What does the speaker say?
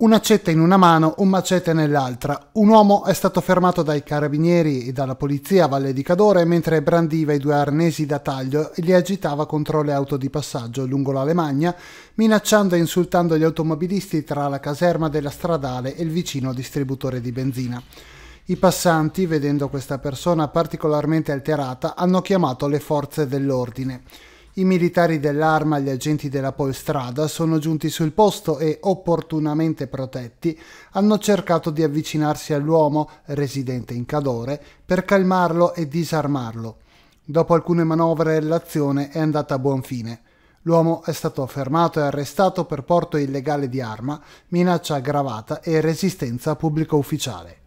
un'accetta in una mano, un macete nell'altra. Un uomo è stato fermato dai carabinieri e dalla polizia a Valle di Cadore mentre brandiva i due arnesi da taglio e li agitava contro le auto di passaggio lungo l'Alemagna, minacciando e insultando gli automobilisti tra la caserma della stradale e il vicino distributore di benzina. I passanti, vedendo questa persona particolarmente alterata, hanno chiamato le forze dell'ordine. I militari dell'arma e gli agenti della polstrada sono giunti sul posto e, opportunamente protetti, hanno cercato di avvicinarsi all'uomo, residente in Cadore, per calmarlo e disarmarlo. Dopo alcune manovre l'azione è andata a buon fine. L'uomo è stato fermato e arrestato per porto illegale di arma, minaccia aggravata e resistenza a pubblico ufficiale.